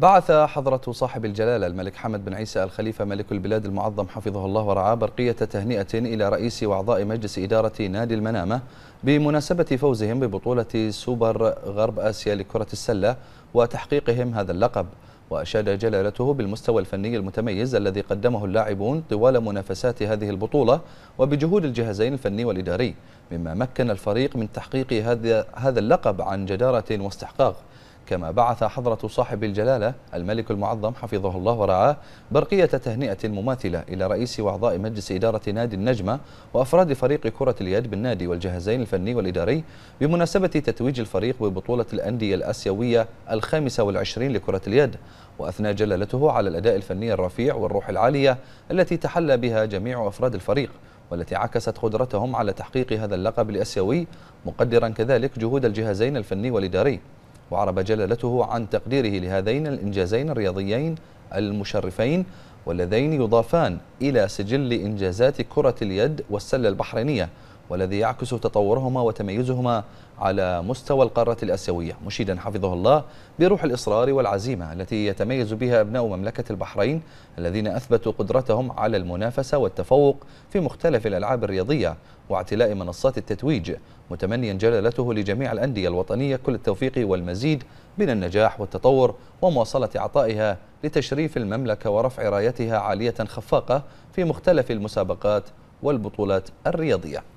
بعث حضرة صاحب الجلالة الملك حمد بن عيسى الخليفة ملك البلاد المعظم حفظه الله ورعاه برقية تهنئة إلى رئيس وأعضاء مجلس إدارة نادي المنامة بمناسبة فوزهم ببطولة سوبر غرب آسيا لكرة السلة وتحقيقهم هذا اللقب وأشاد جلالته بالمستوى الفني المتميز الذي قدمه اللاعبون طوال منافسات هذه البطولة وبجهود الجهازين الفني والإداري مما مكن الفريق من تحقيق هذا اللقب عن جدارة واستحقاق كما بعث حضرة صاحب الجلالة الملك المعظم حفظه الله ورعاه برقية تهنئة مماثلة إلى رئيس وأعضاء مجلس إدارة نادي النجمة وأفراد فريق كرة اليد بالنادي والجهازين الفني والإداري بمناسبة تتويج الفريق ببطولة الأندية الآسيوية الخامسة والعشرين لكرة اليد وأثنى جلالته على الأداء الفني الرفيع والروح العالية التي تحلى بها جميع أفراد الفريق والتي عكست قدرتهم على تحقيق هذا اللقب الآسيوي مقدرا كذلك جهود الجهازين الفني والإداري وعرب جلالته عن تقديره لهذين الإنجازين الرياضيين المشرفين واللذين يضافان إلى سجل إنجازات كرة اليد والسلة البحرينية والذي يعكس تطورهما وتميزهما على مستوى القارة الأسيوية مشيدا حفظه الله بروح الإصرار والعزيمة التي يتميز بها أبناء مملكة البحرين الذين أثبتوا قدرتهم على المنافسة والتفوق في مختلف الألعاب الرياضية واعتلاء منصات التتويج متمنيا جلالته لجميع الأندية الوطنية كل التوفيق والمزيد من النجاح والتطور ومواصلة عطائها لتشريف المملكة ورفع رايتها عالية خفاقة في مختلف المسابقات والبطولات الرياضية